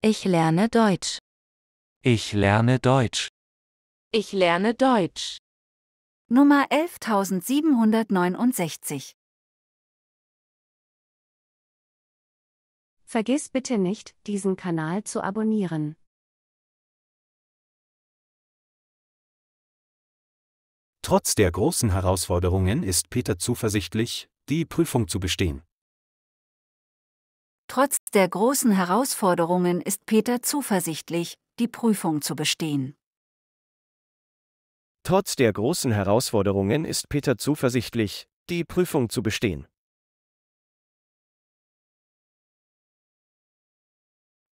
Ich lerne Deutsch. Ich lerne Deutsch. Ich lerne Deutsch. Nummer 11769. Vergiss bitte nicht, diesen Kanal zu abonnieren. Trotz der großen Herausforderungen ist Peter zuversichtlich, die Prüfung zu bestehen. Trotz der großen Herausforderungen ist Peter zuversichtlich, die Prüfung zu bestehen. Trotz der großen Herausforderungen ist Peter zuversichtlich, die Prüfung zu bestehen.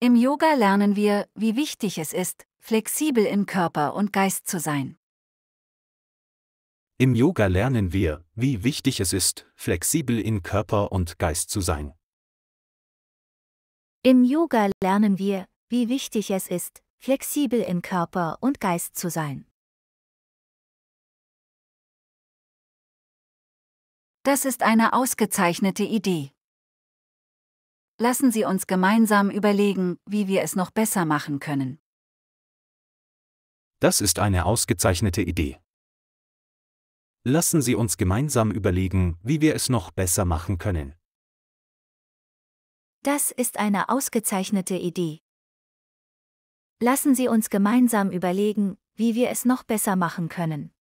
Im Yoga lernen wir, wie wichtig es ist, flexibel in Körper und Geist zu sein. Im Yoga lernen wir, wie wichtig es ist, flexibel in Körper und Geist zu sein. Im Yoga lernen wir, wie wichtig es ist, flexibel in Körper und Geist zu sein. Das ist eine ausgezeichnete Idee. Lassen Sie uns gemeinsam überlegen, wie wir es noch besser machen können. Das ist eine ausgezeichnete Idee. Lassen Sie uns gemeinsam überlegen, wie wir es noch besser machen können. Das ist eine ausgezeichnete Idee. Lassen Sie uns gemeinsam überlegen, wie wir es noch besser machen können.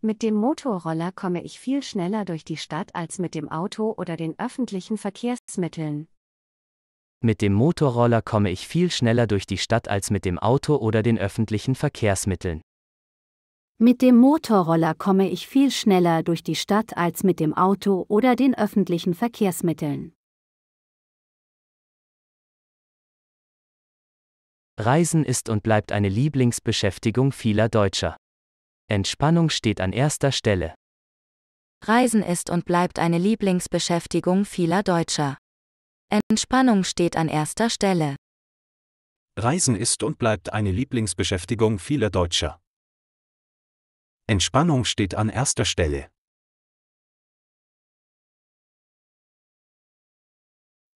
Mit dem Motorroller komme ich viel schneller durch die Stadt als mit dem Auto oder den öffentlichen Verkehrsmitteln. Mit dem Motorroller komme ich viel schneller durch die Stadt als mit dem Auto oder den öffentlichen Verkehrsmitteln. Mit dem Motorroller komme ich viel schneller durch die Stadt als mit dem Auto oder den öffentlichen Verkehrsmitteln. Reisen ist und bleibt eine Lieblingsbeschäftigung vieler Deutscher. Entspannung steht an erster Stelle. Reisen ist und bleibt eine Lieblingsbeschäftigung vieler Deutscher. Entspannung steht an erster Stelle. Reisen ist und bleibt eine Lieblingsbeschäftigung vieler Deutscher. Entspannung steht an erster Stelle.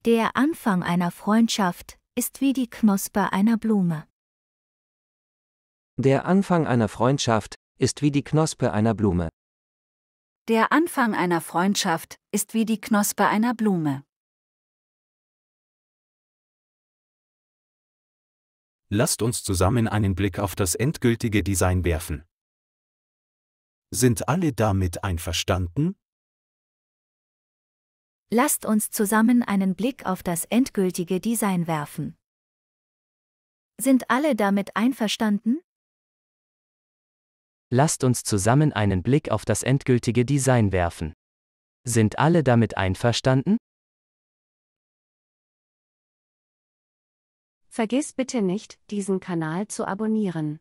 Der Anfang einer Freundschaft ist wie die Knospe einer Blume. Der Anfang einer Freundschaft ist wie die Knospe einer Blume. Der Anfang einer Freundschaft ist wie die Knospe einer Blume. Lasst uns zusammen einen Blick auf das endgültige Design werfen. Sind alle damit einverstanden? Lasst uns zusammen einen Blick auf das endgültige Design werfen. Sind alle damit einverstanden? Lasst uns zusammen einen Blick auf das endgültige Design werfen. Sind alle damit einverstanden? Vergiss bitte nicht, diesen Kanal zu abonnieren.